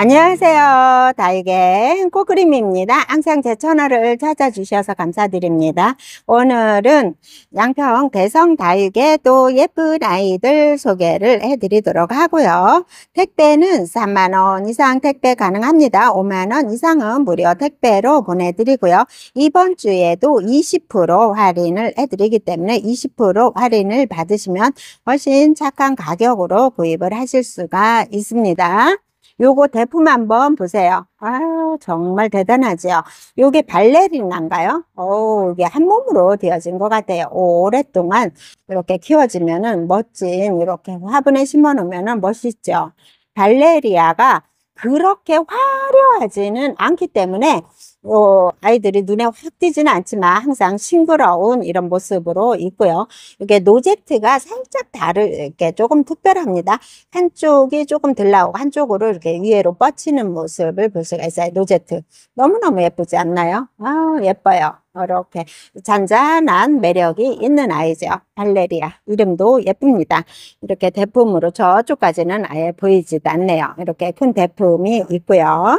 안녕하세요. 다육의 꼬그림입니다. 항상 제 채널을 찾아주셔서 감사드립니다. 오늘은 양평 대성 다육의 또 예쁜 아이들 소개를 해드리도록 하고요. 택배는 3만원 이상 택배 가능합니다. 5만원 이상은 무료 택배로 보내드리고요. 이번 주에도 20% 할인을 해드리기 때문에 20% 할인을 받으시면 훨씬 착한 가격으로 구입을 하실 수가 있습니다. 요거 대품 한번 보세요. 아 정말 대단하죠요 요게 발레리나인가요? 오, 이게 한 몸으로 되어진 것 같아요. 오랫동안 이렇게 키워지면은 멋진 이렇게 화분에 심어놓으면은 멋있죠. 발레리아가 그렇게 화려하지는 않기 때문에 어, 아이들이 눈에 확 띄지는 않지만 항상 싱그러운 이런 모습으로 있고요. 이게 노제트가 살짝 다르, 게 조금 특별합니다. 한쪽이 조금 들 나오고 한쪽으로 이렇게 위로 에 뻗치는 모습을 볼 수가 있어요. 노제트. 너무너무 예쁘지 않나요? 아, 예뻐요. 이렇게 잔잔한 매력이 있는 아이죠. 발레리아. 이름도 예쁩니다. 이렇게 대품으로 저쪽까지는 아예 보이지도 않네요. 이렇게 큰 대품이 있고요.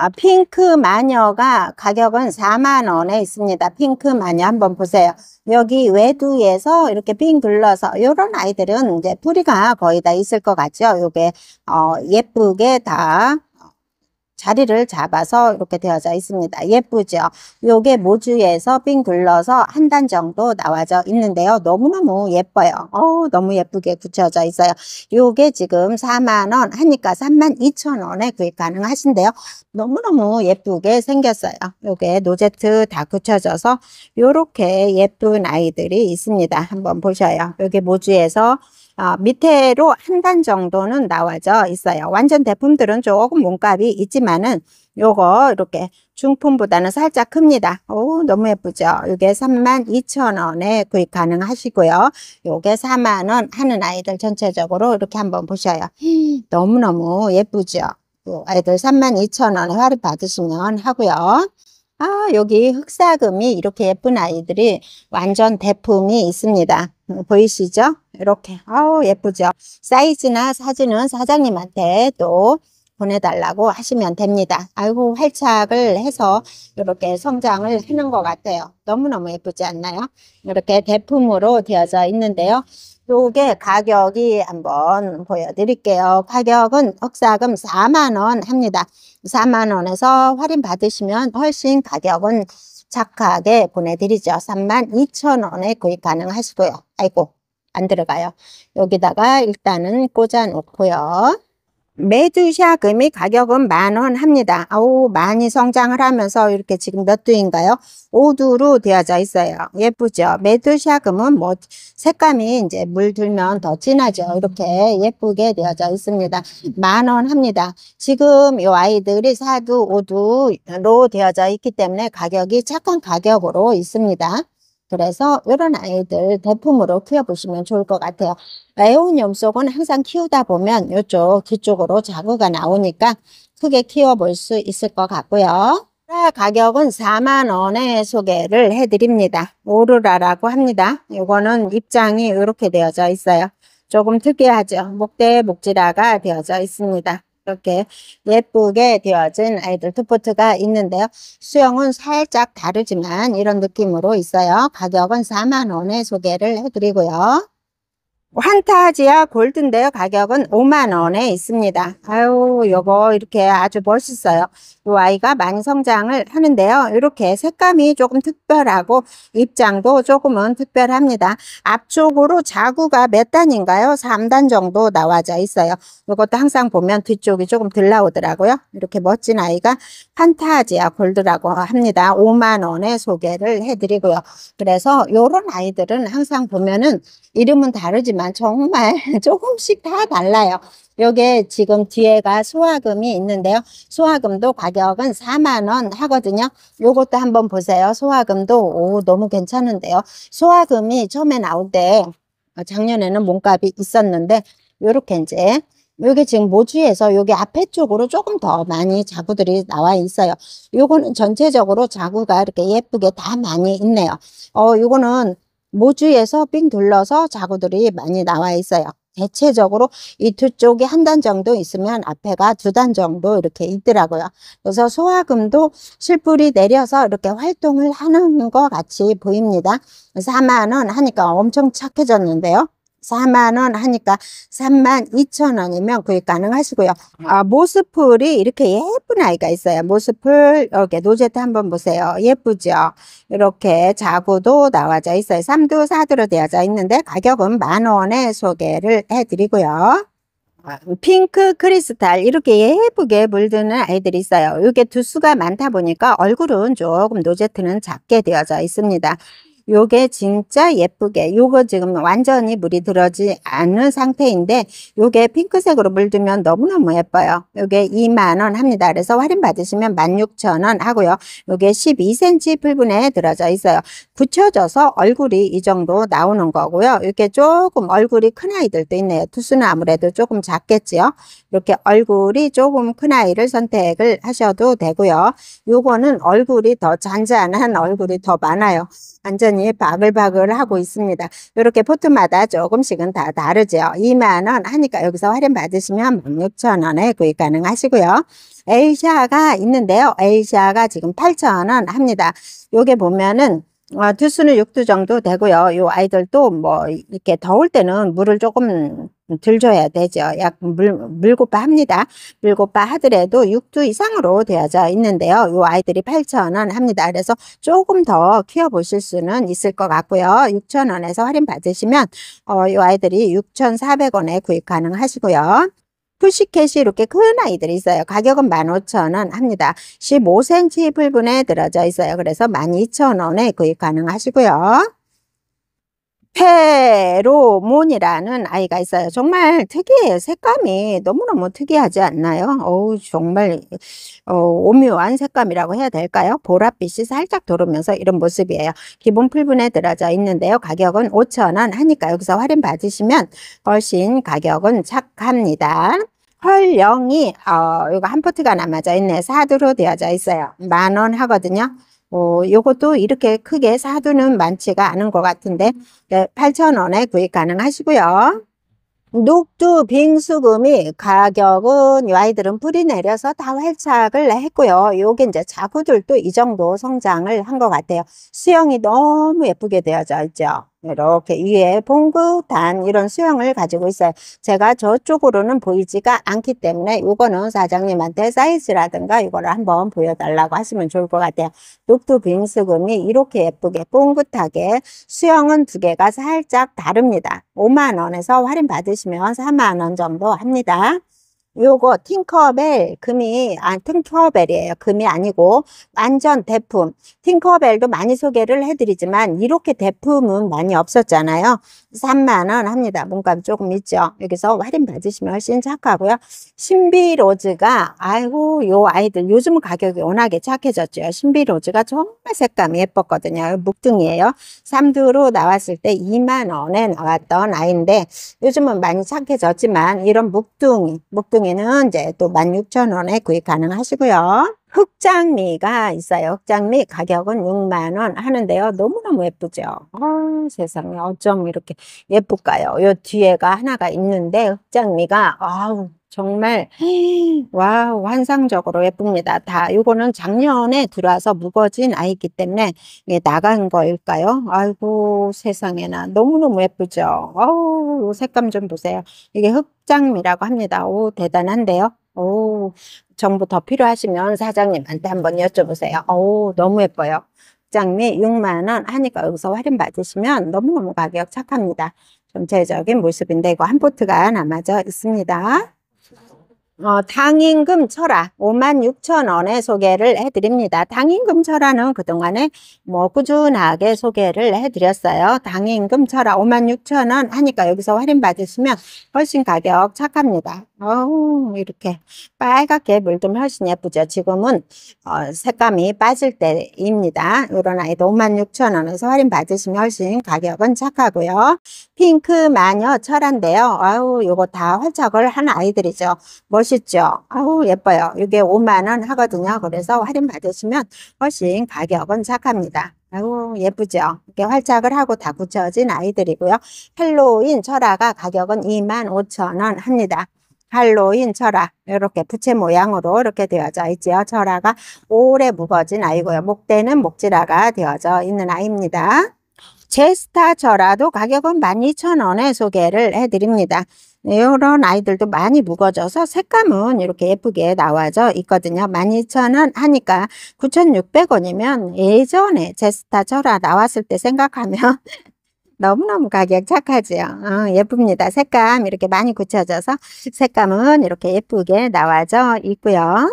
아, 핑크 마녀가 가격은 4만 원에 있습니다. 핑크 마녀 한번 보세요. 여기 외두에서 이렇게 핑 둘러서 이런 아이들은 이제 뿌리가 거의 다 있을 것 같죠. 요게 어, 예쁘게 다 자리를 잡아서 이렇게 되어져 있습니다. 예쁘죠? 요게 모주에서 빙 둘러서 한 단 정도 나와져 있는데요. 너무너무 예뻐요. 어우, 너무 예쁘게 붙여져 있어요. 요게 지금 4만원 하니까 3만 2천원에 구입 가능하신데요. 너무너무 예쁘게 생겼어요. 요게 노제트 다붙여져서 요렇게 예쁜 아이들이 있습니다. 한번 보셔요. 요게 모주에서 어, 밑에로 한 단 정도는 나와져 있어요. 완전 대품들은 조금 몸값이 있지만은 요거 이렇게 중품보다는 살짝 큽니다. 오 너무 예쁘죠? 요게 32,000원에 구입 가능하시고요. 요게 4만원 하는 아이들 전체적으로 이렇게 한번 보셔요. 너무너무 예쁘죠? 아이들 32,000원에 할인 받으시면 하고요. 아 여기 흑사금이 이렇게 예쁜 아이들이 완전 대품이 있습니다. 어, 보이시죠? 이렇게 아우 예쁘죠? 사이즈나 사진은 사장님한테 또 보내달라고 하시면 됩니다. 아이고 활착을 해서 이렇게 성장을 하는 것 같아요. 너무너무 예쁘지 않나요? 이렇게 대품으로 되어져 있는데요. 요게 가격이 한번 보여드릴게요. 가격은 억사금 4만원 합니다. 4만원에서 할인 받으시면 훨씬 가격은 착하게 보내드리죠. 3만 2천원에 구입 가능하시고요. 아이고 안 들어가요. 여기다가 일단은 꽂아 놓고요. 매주 시약금이 가격은 만원 합니다. 아우 많이 성장을 하면서 이렇게 지금 몇 두인가요? 5두로 되어져 있어요. 예쁘죠? 매주 시약금은 뭐 색감이 이제 물들면 더 진하죠. 이렇게 예쁘게 되어져 있습니다. 만원 합니다. 지금 이 아이들이 4두, 5두로 되어져 있기 때문에 가격이 착한 가격으로 있습니다. 그래서 이런 아이들 대품으로 키워보시면 좋을 것 같아요. 매운 염소건 항상 키우다 보면 이쪽 뒤쪽으로 자구가 나오니까 크게 키워볼 수 있을 것 같고요. 가격은 4만원에 소개를 해드립니다. 오르라라고 합니다. 이거는 입장이 이렇게 되어져 있어요. 조금 특이하죠. 목대 목지라가 되어져 있습니다. 이렇게 예쁘게 되어진 아이들 투포트가 있는데요. 수영은 살짝 다르지만 이런 느낌으로 있어요. 가격은 4만원에 소개를 해드리고요. 환타지아 골드인데요 가격은 5만원에 있습니다. 아유 요거 이렇게 아주 멋있어요. 이 아이가 많이 성장을 하는데요. 이렇게 색감이 조금 특별하고 입장도 조금은 특별합니다. 앞쪽으로 자구가 몇 단인가요? 3단 정도 나와져 있어요. 이것도 항상 보면 뒤쪽이 조금 들 나오더라고요. 이렇게 멋진 아이가 판타지아 골드라고 합니다. 5만원에 소개를 해드리고요. 그래서 이런 아이들은 항상 보면은 이름은 다르지만 정말 조금씩 다 달라요. 요게 지금 뒤에가 소화금이 있는데요. 소화금도 가격은 4만원 하거든요. 요것도 한번 보세요. 소화금도 오 너무 괜찮은데요. 소화금이 처음에 나올 때 어, 작년에는 몸값이 있었는데 요렇게 이제 요게 지금 모주에서 요게 앞에 쪽으로 조금 더 많이 자구들이 나와 있어요. 요거는 전체적으로 자구가 이렇게 예쁘게 다 많이 있네요. 어 요거는 모주에서 삥 둘러서 자구들이 많이 나와 있어요. 대체적으로 이 두 쪽이 한 단 정도 있으면 앞에가 두 단 정도 이렇게 있더라고요. 그래서 소화금도 실뿔이 내려서 이렇게 활동을 하는 것 같이 보입니다. 그래서 하마는 하니까 엄청 착해졌는데요. 4만원 하니까 3만 2천원이면 구입 가능하시고요. 아, 모스풀이 이렇게 예쁜 아이가 있어요. 모스풀 이렇게 노제트 한번 보세요. 예쁘죠? 이렇게 자구도 나와져 있어요. 3두 4두로 되어져 있는데 가격은 만원에 소개를 해드리고요. 핑크 크리스탈 이렇게 예쁘게 물드는 아이들이 있어요. 이게 두수가 많다 보니까 얼굴은 조금 노제트는 작게 되어져 있습니다. 요게 진짜 예쁘게 요거 지금 완전히 물이 들어지 않은 상태인데 요게 핑크색으로 물들면 너무너무 예뻐요. 요게 2만원 합니다. 그래서 할인 받으시면 16,000원 하고요. 요게 12cm 풀분에 들어져 있어요. 붙여져서 얼굴이 이 정도 나오는 거고요. 이렇게 조금 얼굴이 큰 아이들도 있네요. 투수는 아무래도 조금 작겠지요. 이렇게 얼굴이 조금 큰 아이를 선택을 하셔도 되고요. 요거는 얼굴이 더 잔잔한 얼굴이 더 많아요. 완전히 많이 바글바글 하고 있습니다. 이렇게 포트마다 조금씩은 다 다르죠. 2만원 하니까 여기서 할인 받으시면 6천원에 구입 가능하시고요. 에이샤가 있는데요. 에이샤가 지금 8천원 합니다. 요게 보면은 어, 두수는 6두 정도 되고요. 요 아이들도 뭐 이렇게 더울 때는 물을 조금 들줘야 되죠. 약 물, 물고빠 합니다. 물고빠 하더라도 6주 이상으로 되어져 있는데요. 이 아이들이 8,000원 합니다. 그래서 조금 더 키워보실 수는 있을 것 같고요. 6,000원에서 할인 받으시면 어, 요 아이들이 6,400원에 구입 가능하시고요. 푸시캣이 이렇게 큰 아이들이 있어요. 가격은 15,000원 합니다. 15cm 불분에 들어져 있어요. 그래서 12,000원에 구입 가능하시고요. 페로몬이라는 아이가 있어요. 정말 특이해요. 색감이 너무너무 특이하지 않나요? 어우, 정말 어, 오묘한 색감이라고 해야 될까요? 보랏빛이 살짝 도르면서 이런 모습이에요. 기본 풀분에 들어져 있는데요. 가격은 5천원 하니까 여기서 할인 받으시면 훨씬 가격은 착합니다. 헐령이 어, 이거 한 포트가 남아져 있네. 사드로 되어져 있어요. 만원 하거든요. 어, 요것도 이렇게 크게 사두는 많지가 않은 것 같은데 8,000원에 구입 가능하시고요. 녹두 빙수금이 가격은 아이들은 풀이 내려서 다 활착을 했고요. 요게 이제 자구들도 이 정도 성장을 한 것 같아요. 수영이 너무 예쁘게 되어져 있죠. 이렇게 위에 봉구, 단 이런 수영을 가지고 있어요. 제가 저쪽으로는 보이지가 않기 때문에 이거는 사장님한테 사이즈라든가 이거를 한번 보여달라고 하시면 좋을 것 같아요. 녹두 빙수금이 이렇게 예쁘게 봉긋하게수영은두 개가 살짝 다릅니다. 5만원에서 할인 받으시면 4만원 정도 합니다. 요거 팅커벨 금이 아 팅커벨이에요 금이 아니고 완전 대품 팅커벨도 많이 소개를 해드리지만 이렇게 대품은 많이 없었잖아요 3만원 합니다 몸값 조금 있죠 여기서 할인 받으시면 훨씬 착하고요 신비로즈가 아이고 요 아이들 요즘 가격이 워낙에 착해졌죠 신비로즈가 정말 색감이 예뻤거든요 묵등이에요 3두로 나왔을 때 2만원에 나왔던 아이인데 요즘은 많이 착해졌지만 이런 묵둥이 묵둥이 경우에는 이제 또 16,000원에 구입 가능하시고요. 흑장미가 있어요. 흑장미 가격은 6만원 하는데요. 너무너무 예쁘죠? 어, 세상에 어쩜 이렇게 예쁠까요? 요 뒤에가 하나가 있는데 흑장미가 아우 정말 와 환상적으로 예쁩니다. 다 요거는 작년에 들어와서 묵어진 아이기 때문에 이게 나간 거일까요? 아이고 세상에나 너무너무 예쁘죠. 어우 색감 좀 보세요. 이게 흑장미라고 합니다. 오 대단한데요. 오 정보 더 필요하시면 사장님한테 한번 여쭤보세요. 오 너무 예뻐요. 흑 장미 6만원 하니까 여기서 할인 받으시면 너무너무 가격 착합니다. 전체적인 모습인데 이거 한 포트가 남아져 있습니다. 어, 당임금 철화 5 6 0 0원에 소개를 해드립니다. 당임금 철화는 그동안에 뭐 꾸준하게 소개를 해드렸어요. 당임금 철화 5 6 0 0원 하니까 여기서 할인 받으시면 훨씬 가격 착합니다. 어우 이렇게 빨갛게 물 좀 훨씬 예쁘죠. 지금은 어, 색감이 빠질 때입니다. 이런 아이도 5 6 0 0원에서 할인 받으시면 훨씬 가격은 착하고요. 핑크 마녀 철한데요. 아우 요거 다 활착을 한 아이들이죠. 멋있죠. 아우 예뻐요. 이게 5만 원 하거든요. 그래서 할인 받으시면 훨씬 가격은 착합니다. 아우 예쁘죠. 이렇게 활착을 하고 다굳혀진 아이들이고요. 할로윈 철화가 가격은 2만 5천 원 합니다. 할로윈 철화 이렇게 부채 모양으로 이렇게 되어져 있죠 철화가 오래 묵어진 아이고요. 목대는 목지라가 되어져 있는 아이입니다. 제스타 저라도 가격은 12,000원에 소개를 해드립니다. 이런 네, 아이들도 많이 무거져서 색감은 이렇게 예쁘게 나와져 있거든요. 12,000원 하니까 9,600원이면 예전에 제스타 저라 나왔을 때 생각하면 너무너무 가격 착하지요. 어, 예쁩니다. 색감 이렇게 많이 굳혀져서 색감은 이렇게 예쁘게 나와져 있고요.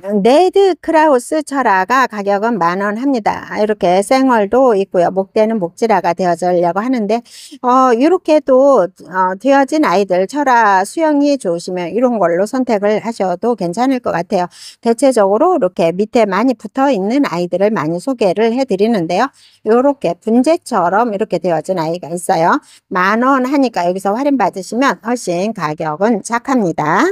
네드 크라우스 철화가 가격은 만 원 합니다. 이렇게 생얼도 있고요. 목대는 목지라가 되어지려고 하는데 어 이렇게 도 어, 되어진 아이들 철화 수영이 좋으시면 이런 걸로 선택을 하셔도 괜찮을 것 같아요. 대체적으로 이렇게 밑에 많이 붙어 있는 아이들을 많이 소개를 해드리는데요. 이렇게 분재처럼 이렇게 되어진 아이가 있어요. 만 원 하니까 여기서 할인 받으시면 훨씬 가격은 착합니다.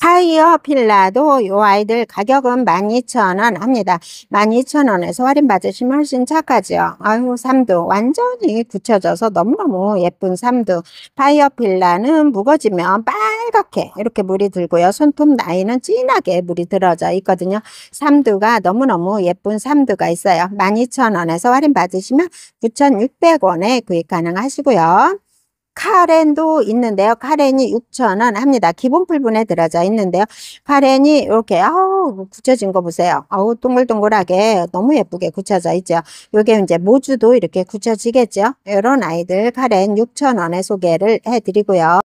파이어 필라도 이 아이들 가격은 12,000원 합니다. 12,000원에서 할인받으시면 훨씬 착하죠. 아유 삼두 완전히 굳혀져서 너무너무 예쁜 삼두. 파이어 필라는 무거지면 빨갛게 이렇게 물이 들고요. 손톱 나이는 진하게 물이 들어져 있거든요. 삼두가 너무너무 예쁜 삼두가 있어요. 12,000원에서 할인받으시면 9,600원에 구입 가능하시고요. 카렌도 있는데요. 카렌이 6,000원 합니다. 기본 풀분에 들어져 있는데요. 카렌이 이렇게 아우 뭐 굳혀진 거 보세요. 아우 동글동글하게 너무 예쁘게 굳혀져 있죠. 요게 이제 모주도 이렇게 굳혀지겠죠. 이런 아이들 카렌 6,000원에 소개를 해드리고요.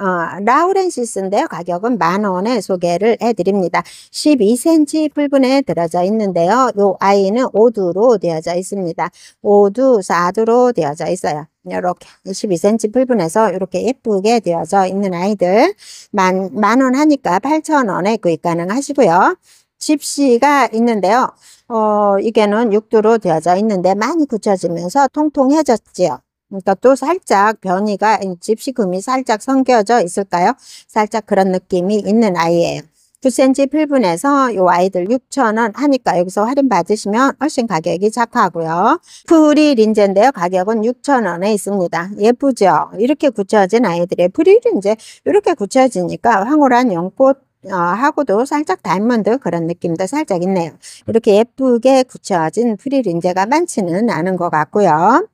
어, 라우렌시스인데요. 가격은 만 원에 소개를 해드립니다. 12cm 풀분에 들어져 있는데요. 이 아이는 5두로 되어져 있습니다. 5두, 4두로 되어져 있어요. 이렇게 12cm 풀분해서 이렇게 예쁘게 되어져 있는 아이들 만 만 원 하니까 8천원에 구입 가능하시고요. 집시가 있는데요. 어, 이게는 6두로 되어져 있는데 많이 굳혀지면서 통통해졌지요. 그러니까 또 살짝 변이가 집시금이 살짝 성겨져 있을까요? 살짝 그런 느낌이 있는 아이예요. 9cm 필분에서 이 아이들 6,000원 하니까 여기서 할인 받으시면 훨씬 가격이 착하고요 프리 린제인데요. 가격은 6,000원에 있습니다. 예쁘죠? 이렇게 굳혀진 아이들의 프리 린제 이렇게 굳혀지니까 황홀한 연꽃 어, 하고도 살짝 닮은 듯 그런 느낌도 살짝 있네요. 이렇게 예쁘게 굳혀진 프리 린제가 많지는 않은 것 같고요.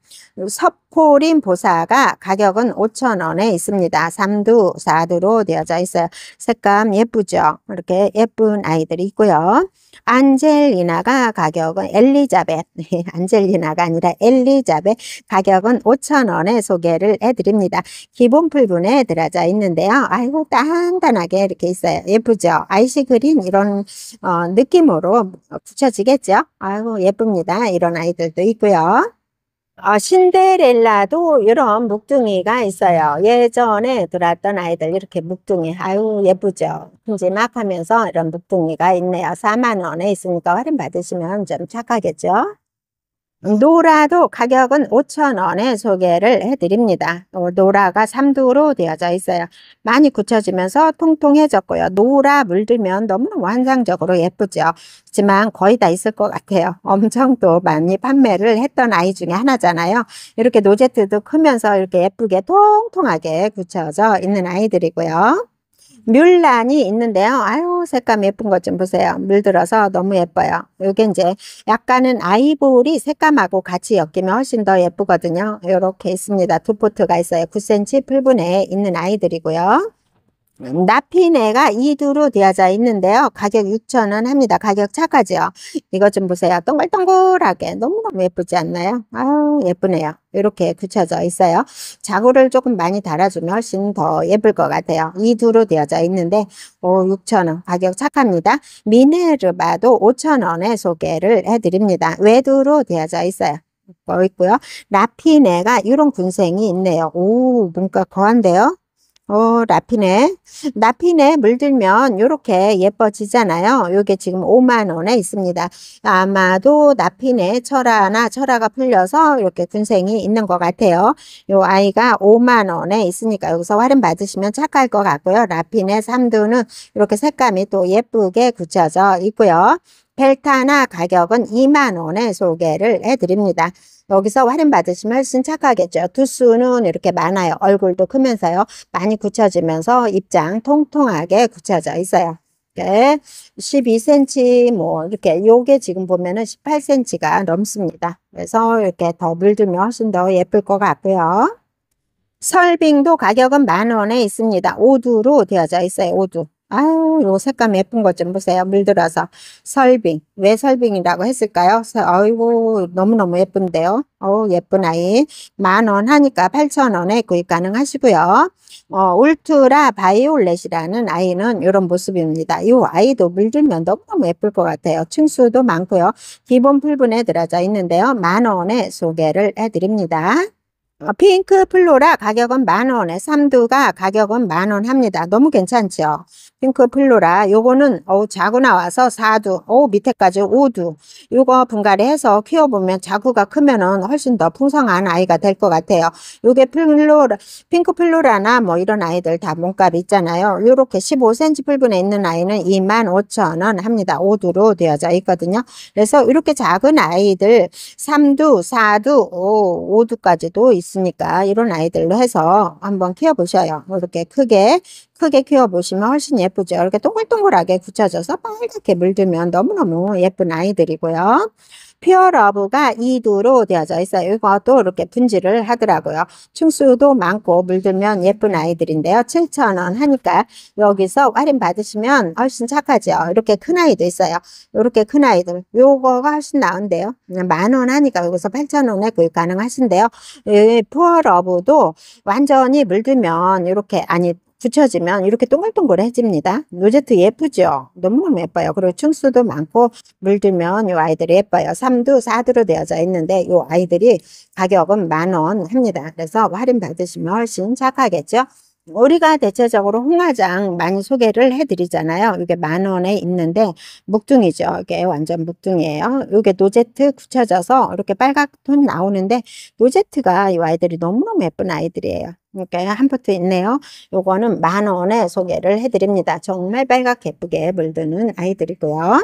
서포린 보사가 가격은 5,000원에 있습니다. 3두4두로 되어져 있어요. 색감 예쁘죠? 이렇게 예쁜 아이들이 있고요. 안젤리나가 가격은 엘리자벳, 예, 안젤리나가 아니라 엘리자벳 가격은 5,000원에 소개를 해드립니다. 기본 풀분에 들어져 있는데요. 아이고 단단하게 이렇게 있어요. 예쁘죠? 아이시 그린 이런 어, 느낌으로 붙여지겠죠? 아이고 예쁩니다. 이런 아이들도 있고요. 어, 신데렐라도 이런 묵둥이가 있어요. 예전에 들어왔던 아이들 이렇게 묵둥이 아유 예쁘죠. 이제 막 하면서 이런 묵둥이가 있네요. 4만 원에 있으니까 할인 받으시면 좀 착하겠죠. 노라도 가격은 5,000원에 소개를 해드립니다. 어, 노라가 3두로 되어져 있어요. 많이 굳혀지면서 통통해졌고요. 노라 물들면 너무너무 환상적으로 예쁘죠. 하지만 거의 다 있을 것 같아요. 엄청 또 많이 판매를 했던 아이 중에 하나잖아요. 이렇게 노제트도 크면서 이렇게 예쁘게 통통하게 굳혀져 있는 아이들이고요. 뮬란이 있는데요. 아유 색감 예쁜 것 좀 보세요. 물들어서 너무 예뻐요. 이게 이제 약간은 아이보리 색감하고 같이 엮이면 훨씬 더 예쁘거든요. 이렇게 있습니다. 두 포트가 있어요. 9cm 풀분에 있는 아이들이고요. 음, 나피네가 이두로 되어져 있는데요. 가격 6,000원 합니다. 가격 착하죠 이것 좀 보세요. 동글동글하게 너무너무 예쁘지 않나요? 아우 예쁘네요. 이렇게 굳혀져 있어요. 자구를 조금 많이 달아주면 훨씬 더 예쁠 것 같아요. 이두로 되어져 있는데 5 어, 6,000원 가격 착합니다. 미네르바도 5,000원에 소개를 해드립니다. 외두로 되어져 있어요. 뭐 있고요. 라피네가 이런 군생이 있네요. 오, 뭔가 거한데요? 어, 라피네. 라피네 물들면 이렇게 예뻐지잖아요. 이게 지금 5만 원에 있습니다. 아마도 라피네 철화나 철화가 풀려서 이렇게 군생이 있는 것 같아요. 이 아이가 5만 원에 있으니까 여기서 활은 받으시면 착할 것 같고요. 라피네 삼두는 이렇게 색감이 또 예쁘게 굳혀져 있고요. 벨타나 가격은 2만 원에 소개를 해드립니다. 여기서 활인 받으시면 훨씬 착하겠죠. 두수는 이렇게 많아요. 얼굴도 크면서요. 많이 굳혀지면서 입장 통통하게 굳혀져 있어요. 이렇게 12cm 뭐 이렇게 요게 지금 보면은 18cm가 넘습니다. 그래서 이렇게 더 물들면 훨씬 더 예쁠 것 같고요. 설빙도 가격은 만 원에 있습니다. 오두로 되어져 있어요. 오두. 아유 요 색감 예쁜 것 좀 보세요. 물들어서 설빙. 왜 설빙이라고 했을까요? 아이고 너무너무 예쁜데요. 어 예쁜 아이. 만 원 하니까 8천원에 구입 가능하시고요. 어, 울트라 바이올렛이라는 아이는 이런 모습입니다. 이 아이도 물들면 너무너무 예쁠 것 같아요. 층수도 많고요. 기본 풀분에 들어져 있는데요. 만 원에 소개를 해드립니다. 어, 핑크 플로라 가격은 만원에 삼두가 가격은 만 원 합니다. 너무 괜찮죠? 핑크 플로라 요거는 어우 자구 나와서 사두오 밑에까지 오두 요거 분갈이 해서 키워보면 자구가 크면은 훨씬 더 풍성한 아이가 될 것 같아요. 요게 플로라 핑크 플로라나 뭐 이런 아이들 다 몸값 있잖아요. 요렇게 15cm 풀분에 있는 아이는 2 5 0 0 0원 합니다. 오두로 되어져 있거든요. 그래서 이렇게 작은 아이들 삼두사두오오두까지도 있습니다. 있으니까 이런 아이들로 해서 한번 키워보셔요. 이렇게 크게 크게 키워보시면 훨씬 예쁘죠. 이렇게 동글동글하게 굳혀져서 빨갛게 물들면 너무너무 예쁜 아이들이고요. 퓨어 러브가 이두로 되어져 있어요. 이것도 이렇게 분지를 하더라고요. 충수도 많고 물들면 예쁜 아이들인데요. 7,000원 하니까 여기서 할인 받으시면 훨씬 착하죠. 이렇게 큰 아이도 있어요. 이렇게 큰 아이들. 요거가 훨씬 나은데요. 만 원 하니까 여기서 8,000원에 구입 가능하신데요. 이 퓨어 러브도 완전히 물들면 이렇게 아니 붙여지면 이렇게 동글동글해집니다. 노제트 예쁘죠? 너무너무 예뻐요. 그리고 층수도 많고 물들면 이 아이들이 예뻐요. 3두, 4두로 되어져 있는데 이 아이들이 가격은 만 원 합니다. 그래서 할인 받으시면 훨씬 착하겠죠? 우리가 대체적으로 홍화장 많이 소개를 해드리잖아요. 이게 만 원에 있는데 묵둥이죠. 이게 완전 묵둥이에요. 이게 노제트 굳혀져서 이렇게 빨갛톤 나오는데 노제트가 이 아이들이 너무너무 예쁜 아이들이에요. 이렇게 한 포트 있네요. 요거는 만 원에 소개를 해드립니다. 정말 빨갛게 예쁘게 물드는 아이들이고요.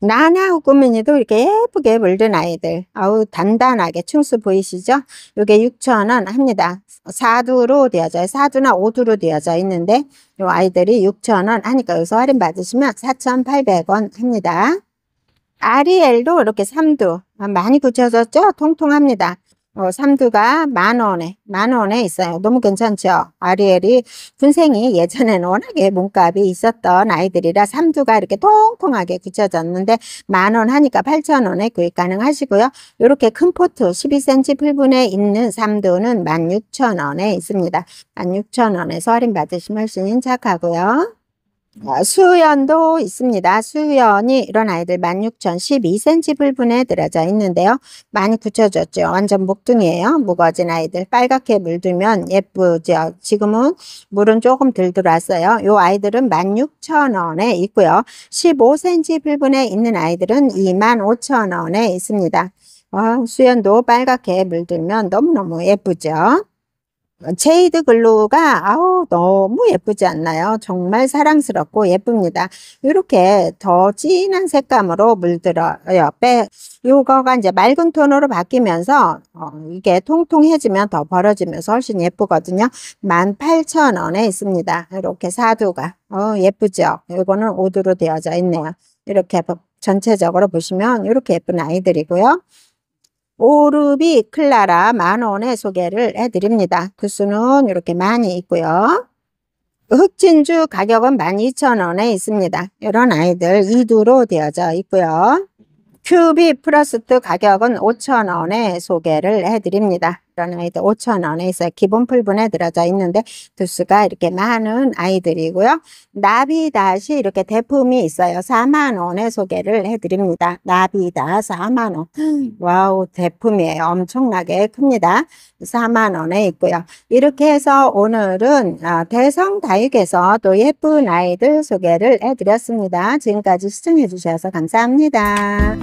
나나 꾸미니도 이렇게 예쁘게 물든 아이들 아우 단단하게 층수 보이시죠? 요게 6천원 합니다. 4두로 되어져 요4두나 5두로 되어져 있는데 요 아이들이 6천원 하니까 여기서 할인 받으시면 4,800원 합니다. 아리엘도 이렇게 3두 많이 붙여졌죠? 통통합니다. 어, 삼두가 만 원에, 만 원에 있어요. 너무 괜찮죠? 아리엘이 군생이 예전에는 워낙에 몸값이 있었던 아이들이라 삼두가 이렇게 통통하게 굳혀졌는데 만 원 하니까 8천 원에 구입 가능하시고요. 이렇게 큰 포트 12cm 풀분에 있는 삼두는 16,000원에 있습니다. 16,000원에서 할인 받으시면 훨씬 착하고요. 아, 수연도 있습니다. 수연이 이런 아이들 16,012cm 불분에 들어져 있는데요. 많이 굳혀졌죠. 완전 목둥이에요. 무거진 아이들 빨갛게 물들면 예쁘죠. 지금은 물은 조금 들 들어왔어요. 요 아이들은 16,000원에 있고요. 15cm 불분에 있는 아이들은 25,000원에 있습니다. 어, 수연도 빨갛게 물들면 너무너무 예쁘죠. 제이드 글루가 아우 너무 예쁘지 않나요? 정말 사랑스럽고 예쁩니다. 이렇게 더 진한 색감으로 물들어요. 어, 빼 요거가 이제 맑은 톤으로 바뀌면서 어, 이게 통통해지면 더 벌어지면서 훨씬 예쁘거든요. 18,000원에 있습니다. 이렇게 사두가 어, 예쁘죠? 요거는 오두로 되어져 있네요. 이렇게 전체적으로 보시면 이렇게 예쁜 아이들이고요. 오르비 클라라 만원의 소개를 해드립니다. 부수는 이렇게 많이 있고요. 흑진주 가격은 12,000원에 있습니다. 이런 아이들 이두로 되어져 있고요. 큐비 플러스트 가격은 5,000원에 소개를 해드립니다. 라는 아이들 5천 원에 있어요. 기본 풀분에 들어져 있는데 두수가 이렇게 많은 아이들이고요. 나비다시 이렇게 대품이 있어요. 4만 원에 소개를 해드립니다. 나비다 4만 원. 와우 대품이에요. 엄청나게 큽니다. 4만 원에 있고요. 이렇게 해서 오늘은 아, 대성다육에서 또 예쁜 아이들 소개를 해드렸습니다. 지금까지 시청해주셔서 감사합니다.